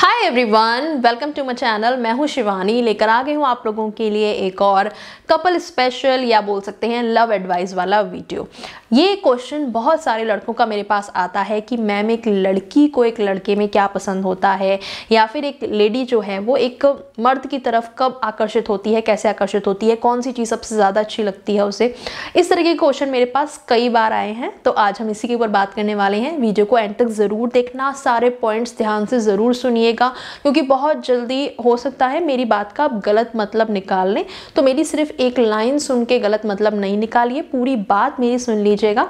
hi everyone welcome to my channel मैं हूं शिवानी लेकर आ गई हूं आप लोगों के लिए एक और कपल स्पेशल या बोल सकते हैं लव एडवाइस वाला वीडियो ये क्वेश्चन बहुत सारे लड़कों का मेरे पास आता है कि मैम एक लड़की को एक लड़के में क्या पसंद होता है या फिर एक लेडी जो है वो एक मर्द की तरफ कब आकर्षित होती है कैसे आकर्षित होती है कौन सी चीज़ सबसे ज़्यादा अच्छी लगती है उसे इस तरह के क्वेश्चन मेरे पास कई बार आए हैं तो आज हम इसी के ऊपर बात करने वाले हैं वीडियो को एंड तक ज़रूर देखना सारे पॉइंट्स ध्यान से ज़रूर सुनिए सुनिएगा क्योंकि बहुत जल्दी हो सकता है मेरी बात का आप गलत मतलब निकाल लें तो मेरी सिर्फ एक लाइन सुन के गलत मतलब नहीं निकालिए पूरी बात मेरी सुन लीजिएगा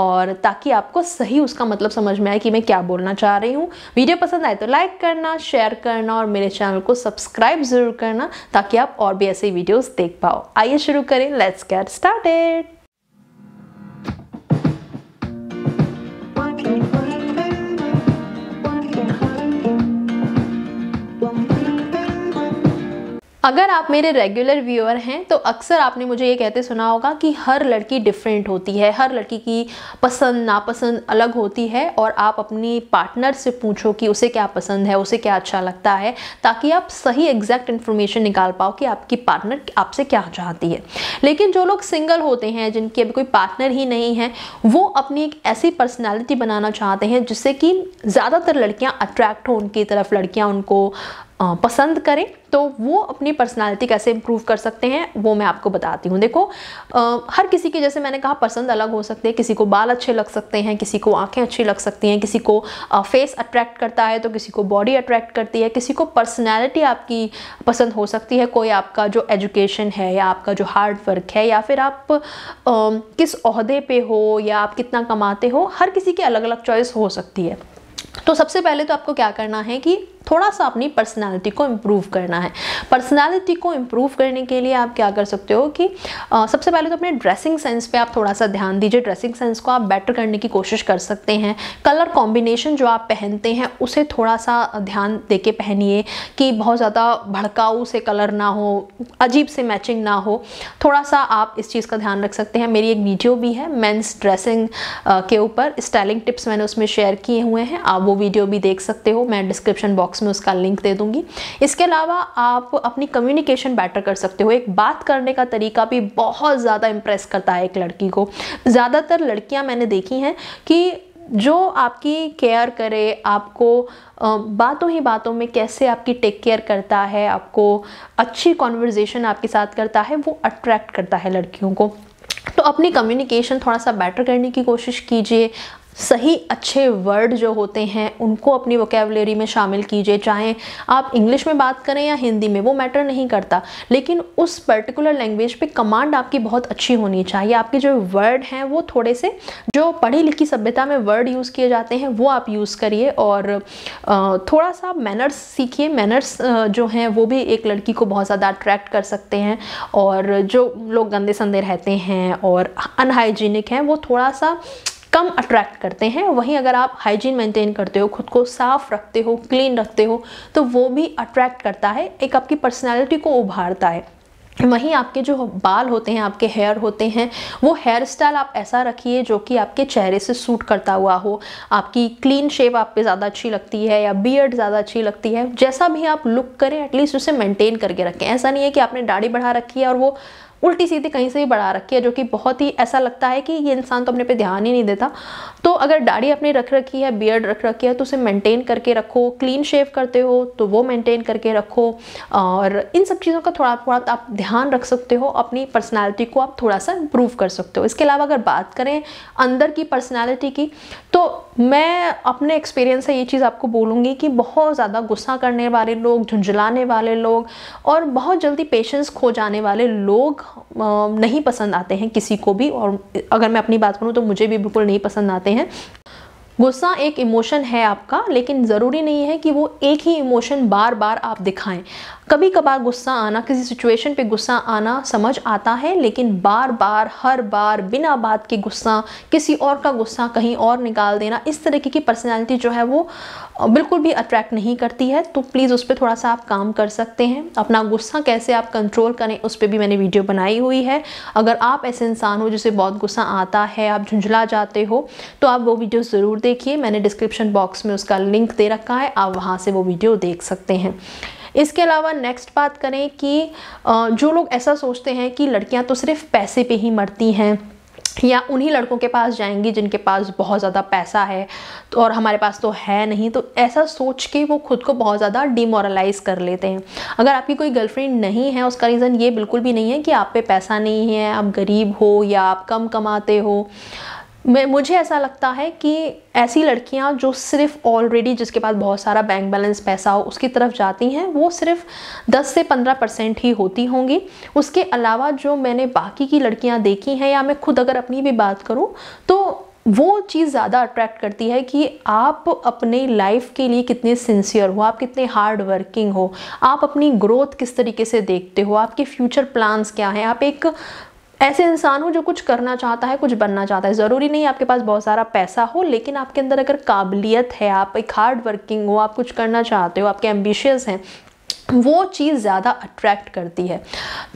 और ताकि आपको सही उसका मतलब समझ में आए कि मैं क्या बोलना चाह रही हूँ वीडियो पसंद आए तो लाइक करना शेयर करना और मेरे चैनल को सब्सक्राइब ज़रूर करना ताकि आप और भी ऐसे वीडियोज देख पाओ आइए शुरू करें लेट्स गेट स्टार्टेड अगर आप मेरे रेगुलर व्यूअर हैं तो अक्सर आपने मुझे ये कहते सुना होगा कि हर लड़की डिफरेंट होती है हर लड़की की पसंद नापसंद अलग होती है और आप अपनी पार्टनर से पूछो कि उसे क्या पसंद है उसे क्या अच्छा लगता है ताकि आप सही एग्जैक्ट इन्फॉर्मेशन निकाल पाओ कि आपकी पार्टनर आपसे क्या चाहती है लेकिन जो लोग सिंगल होते हैं जिनकी अभी कोई पार्टनर ही नहीं है वो अपनी एक ऐसी पर्सनैलिटी बनाना चाहते हैं जिससे कि ज़्यादातर लड़कियाँ अट्रैक्ट हो उनकी तरफ लड़कियाँ उनको पसंद करें तो वो अपनी पर्सनालिटी कैसे इम्प्रूव कर सकते हैं वो मैं आपको बताती हूँ देखो आ, हर किसी के जैसे मैंने कहा पसंद अलग हो सकते हैं किसी को बाल अच्छे लग सकते हैं किसी को आंखें अच्छी लग सकती हैं किसी को आ, फेस अट्रैक्ट करता है तो किसी को बॉडी अट्रैक्ट करती है किसी को पर्सनैलिटी आपकी पसंद हो सकती है कोई आपका जो एजुकेशन है या आपका जो हार्ड वर्क है या फिर आप आ, किस अहदे पे हो या आप कितना कमाते हो हर किसी की अलग अलग चॉइस हो सकती है तो सबसे पहले तो आपको क्या करना है कि थोड़ा सा अपनी पर्सनैलिटी को इम्प्रूव करना है पर्सनैलिटी को इम्प्रूव करने के लिए आप क्या कर सकते हो कि आ, सबसे पहले तो अपने ड्रेसिंग सेंस पे आप थोड़ा सा ध्यान दीजिए ड्रेसिंग सेंस को आप बेटर करने की कोशिश कर सकते हैं कलर कॉम्बिनेशन जो आप पहनते हैं उसे थोड़ा सा ध्यान दे के पहनिए कि बहुत ज़्यादा भड़काऊ से कलर ना हो अजीब से मैचिंग ना हो थोड़ा सा आप इस चीज़ का ध्यान रख सकते हैं मेरी एक वीडियो भी है मेन्स ड्रेसिंग के ऊपर स्टाइलिंग टिप्स मैंने उसमें शेयर किए हुए हैं आप वो वीडियो भी देख सकते हो मैं डिस्क्रिप्शन बॉक्स बॉक्स में उसका लिंक दे दूंगी इसके अलावा आप अपनी कम्युनिकेशन बेटर कर सकते हो एक बात करने का तरीका भी बहुत ज़्यादा इम्प्रेस करता है एक लड़की को ज़्यादातर लड़कियाँ मैंने देखी हैं कि जो आपकी केयर करे आपको बातों ही बातों में कैसे आपकी टेक केयर करता है आपको अच्छी कॉन्वर्जेसन आपके साथ करता है वो अट्रैक्ट करता है लड़कियों को तो अपनी कम्युनिकेशन थोड़ा सा बेटर करने की कोशिश कीजिए सही अच्छे वर्ड जो होते हैं उनको अपनी वोकेबलरी में शामिल कीजिए चाहे आप इंग्लिश में बात करें या हिंदी में वो मैटर नहीं करता लेकिन उस पर्टिकुलर लैंग्वेज पे कमांड आपकी बहुत अच्छी होनी चाहिए आपके जो वर्ड हैं वो थोड़े से जो पढ़ी लिखी सभ्यता में वर्ड यूज़ किए जाते हैं वो आप यूज़ करिए और थोड़ा सा मैनर्स सीखिए मैनर्स जो हैं वो भी एक लड़की को बहुत ज़्यादा अट्रैक्ट कर सकते हैं और जो लोग गंदे संदे रहते हैं और अनहाइजीनिक हैं वो थोड़ा सा कम अट्रैक्ट करते हैं वहीं अगर आप हाइजीन मेंटेन करते हो खुद को साफ रखते हो क्लीन रखते हो तो वो भी अट्रैक्ट करता है एक आपकी पर्सनैलिटी को उभारता है वहीं आपके जो बाल होते हैं आपके हेयर होते हैं वो हेयर स्टाइल आप ऐसा रखिए जो कि आपके चेहरे से सूट करता हुआ हो आपकी क्लीन शेप आप पे ज़्यादा अच्छी लगती है या बियर्ड ज़्यादा अच्छी लगती है जैसा भी आप लुक करें एटलीस्ट उसे मेंटेन करके रखें ऐसा नहीं है कि आपने दाढ़ी बढ़ा रखी है और वो उल्टी सीधी कहीं से भी बढ़ा रखी है जो कि बहुत ही ऐसा लगता है कि ये इंसान तो अपने पे ध्यान ही नहीं देता तो अगर दाढ़ी अपनी रख रखी है बियर्ड रख रखी है तो उसे मेंटेन करके रखो क्लीन शेव करते हो तो वो मेंटेन करके रखो और इन सब चीज़ों का थोड़ा बहुत आप ध्यान रख सकते हो अपनी पर्सनैलिटी को आप थोड़ा सा इम्प्रूव कर सकते हो इसके अलावा अगर बात करें अंदर की पर्सनैलिटी की तो मैं अपने एक्सपीरियंस से ये चीज़ आपको बोलूँगी कि बहुत ज़्यादा गुस्सा करने वाले लोग झुंझलाने वाले लोग और बहुत जल्दी पेशेंस खो जाने वाले लोग नहीं पसंद आते हैं किसी को भी और अगर मैं अपनी बात करूँ तो मुझे भी बिल्कुल नहीं पसंद आते हैं गुस्सा एक इमोशन है आपका लेकिन ज़रूरी नहीं है कि वो एक ही इमोशन बार बार आप दिखाएं कभी कभार गुस्सा आना किसी सिचुएशन पे गुस्सा आना समझ आता है लेकिन बार बार हर बार बिना बात के गुस्सा किसी और का गुस्सा कहीं और निकाल देना इस तरीके की पर्सनैलिटी जो है वो बिल्कुल भी अट्रैक्ट नहीं करती है तो प्लीज़ उस पर थोड़ा सा आप काम कर सकते हैं अपना गुस्सा कैसे आप कंट्रोल करें उस पर भी मैंने वीडियो बनाई हुई है अगर आप ऐसे इंसान हो जिसे बहुत गुस्सा आता है आप झुंझला जाते हो तो आप वो वीडियो ज़रूर दे देखिए मैंने डिस्क्रिप्शन बॉक्स में उसका लिंक दे रखा है आप वहाँ से वो वीडियो देख सकते हैं इसके अलावा नेक्स्ट बात करें कि जो लोग ऐसा सोचते हैं कि लड़कियां तो सिर्फ पैसे पे ही मरती हैं या उन्हीं लड़कों के पास जाएंगी जिनके पास बहुत ज़्यादा पैसा है तो और हमारे पास तो है नहीं तो ऐसा सोच के वो खुद को बहुत ज़्यादा डिमोरलाइज़ कर लेते हैं अगर आपकी कोई गर्लफ्रेंड नहीं है उसका रीज़न ये बिल्कुल भी नहीं है कि आप पे पैसा नहीं है आप गरीब हो या आप कम कमाते हो मैं मुझे ऐसा लगता है कि ऐसी लड़कियां जो सिर्फ ऑलरेडी जिसके पास बहुत सारा बैंक बैलेंस पैसा हो उसकी तरफ जाती हैं वो सिर्फ 10 से 15 परसेंट ही होती होंगी उसके अलावा जो मैंने बाकी की लड़कियां देखी हैं या मैं खुद अगर अपनी भी बात करूं तो वो चीज़ ज़्यादा अट्रैक्ट करती है कि आप अपने लाइफ के लिए कितने सिंसियर हो आप कितने हार्ड वर्किंग हो आप अपनी ग्रोथ किस तरीके से देखते हो आपके फ्यूचर प्लान्स क्या हैं आप एक ऐसे इंसान हो जो कुछ करना चाहता है कुछ बनना चाहता है ज़रूरी नहीं आपके पास बहुत सारा पैसा हो लेकिन आपके अंदर अगर काबिलियत है आप एक हार्ड वर्किंग हो आप कुछ करना चाहते हो आपके एम्बिशियस हैं वो चीज़ ज़्यादा अट्रैक्ट करती है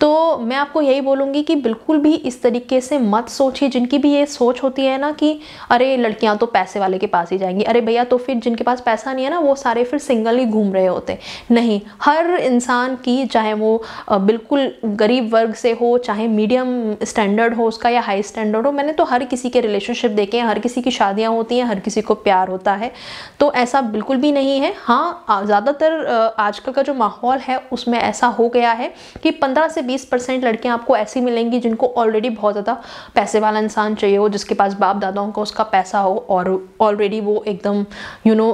तो मैं आपको यही बोलूँगी कि बिल्कुल भी इस तरीके से मत सोचिए जिनकी भी ये सोच होती है ना कि अरे लड़कियाँ तो पैसे वाले के पास ही जाएंगी अरे भैया तो फिर जिनके पास पैसा नहीं है ना वो सारे फिर सिंगल ही घूम रहे होते नहीं हर इंसान की चाहे वो बिल्कुल गरीब वर्ग से हो चाहे मीडियम स्टैंडर्ड हो उसका या हाई स्टैंडर्ड हो मैंने तो हर किसी के रिलेशनशिप देखे हैं हर किसी की शादियाँ होती हैं हर किसी को प्यार होता है तो ऐसा बिल्कुल भी नहीं है हाँ ज़्यादातर आजकल का जो माहौल माहौल है उसमें ऐसा हो गया है कि 15 से 20 परसेंट लड़कियाँ आपको ऐसी मिलेंगी जिनको ऑलरेडी बहुत ज़्यादा पैसे वाला इंसान चाहिए हो जिसके पास बाप दादाओं का उसका पैसा हो और ऑलरेडी वो एकदम यू नो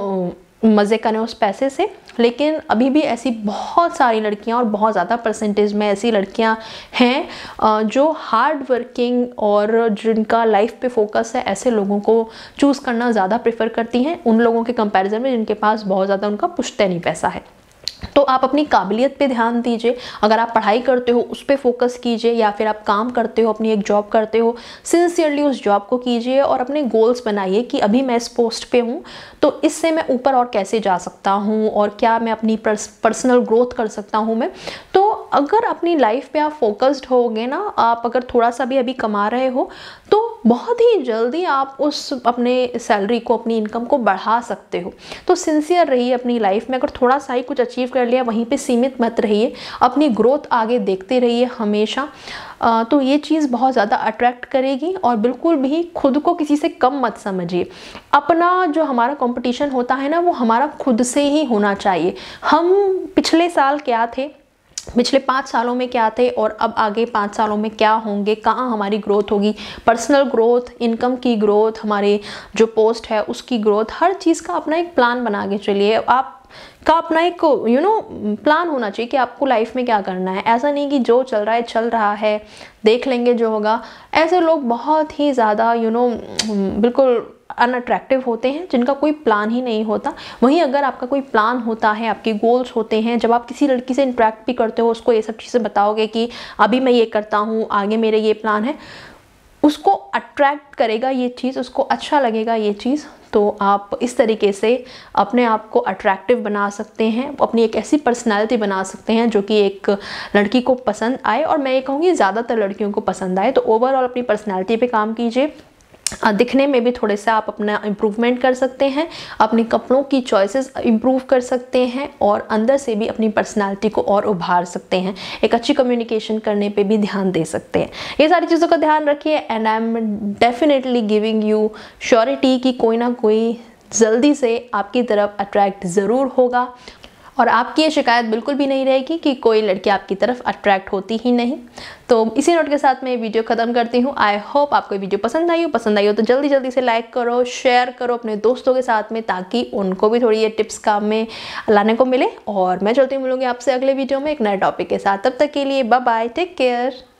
मज़े करें उस पैसे से लेकिन अभी भी ऐसी बहुत सारी लड़कियां और बहुत ज़्यादा परसेंटेज में ऐसी लड़कियां हैं जो हार्ड वर्किंग और जिनका लाइफ पे फोकस है ऐसे लोगों को चूज़ करना ज़्यादा प्रेफर करती हैं उन लोगों के कंपैरिजन में जिनके पास बहुत ज़्यादा उनका पुश्तैनी पैसा है तो आप अपनी काबिलियत पे ध्यान दीजिए अगर आप पढ़ाई करते हो उस पर फोकस कीजिए या फिर आप काम करते हो अपनी एक जॉब करते हो सिंसियरली उस जॉब को कीजिए और अपने गोल्स बनाइए कि अभी मैं इस पोस्ट पे हूँ तो इससे मैं ऊपर और कैसे जा सकता हूँ और क्या मैं अपनी पर्सनल ग्रोथ कर सकता हूँ मैं तो अगर अपनी लाइफ पे आप फोकस्ड होगे ना आप अगर थोड़ा सा भी अभी कमा रहे हो तो बहुत ही जल्दी आप उस अपने सैलरी को अपनी इनकम को बढ़ा सकते हो तो सिंसियर रहिए अपनी लाइफ में अगर थोड़ा सा ही कुछ अचीव कर लिया वहीं पे सीमित मत रहिए अपनी ग्रोथ आगे देखते रहिए हमेशा आ, तो ये चीज़ बहुत ज़्यादा अट्रैक्ट करेगी और बिल्कुल भी खुद को किसी से कम मत समझिए अपना जो हमारा कॉम्पिटिशन होता है ना वो हमारा खुद से ही होना चाहिए हम पिछले साल क्या थे पिछले पाँच सालों में क्या थे और अब आगे पाँच सालों में क्या होंगे कहाँ हमारी ग्रोथ होगी पर्सनल ग्रोथ इनकम की ग्रोथ हमारे जो पोस्ट है उसकी ग्रोथ हर चीज़ का अपना एक प्लान बना के चलिए आप का अपना एक यू नो प्लान होना चाहिए कि आपको लाइफ में क्या करना है ऐसा नहीं कि जो चल रहा है चल रहा है देख लेंगे जो होगा ऐसे लोग बहुत ही ज़्यादा यू नो बिल्कुल अनअट्रैक्टिव होते हैं जिनका कोई प्लान ही नहीं होता वहीं अगर आपका कोई प्लान होता है आपके गोल्स होते हैं जब आप किसी लड़की से इंट्रैक्ट भी करते हो उसको ये सब चीज़ें बताओगे कि अभी मैं ये करता हूँ आगे मेरे ये प्लान है उसको अट्रैक्ट करेगा ये चीज़ उसको अच्छा लगेगा ये चीज़ तो आप इस तरीके से अपने आप को अट्रैक्टिव बना सकते हैं अपनी एक ऐसी पर्सनालिटी बना सकते हैं जो कि एक लड़की को पसंद आए और मैं ये कहूँगी ज़्यादातर लड़कियों को पसंद आए तो ओवरऑल अपनी पर्सनालिटी पे काम कीजिए दिखने में भी थोड़े से आप अपना इम्प्रूवमेंट कर सकते हैं अपने कपड़ों की चॉइसेस इम्प्रूव कर सकते हैं और अंदर से भी अपनी पर्सनालिटी को और उभार सकते हैं एक अच्छी कम्युनिकेशन करने पे भी ध्यान दे सकते हैं ये सारी चीज़ों का ध्यान रखिए and I am definitely giving you surety कि कोई ना कोई जल्दी से आपकी तरफ अट्रैक्ट ज़रूर होगा और आपकी ये शिकायत बिल्कुल भी नहीं रहेगी कि कोई लड़की आपकी तरफ अट्रैक्ट होती ही नहीं तो इसी नोट के साथ मैं ये वीडियो ख़त्म करती हूँ आई होप आपको वीडियो पसंद आई हो पसंद आई हो तो जल्दी जल्दी से लाइक करो शेयर करो अपने दोस्तों के साथ में ताकि उनको भी थोड़ी ये टिप्स काम में लाने को मिले और मैं चलती हूँ आपसे अगले वीडियो में एक नए टॉपिक के साथ तब तक के लिए बाय टेक केयर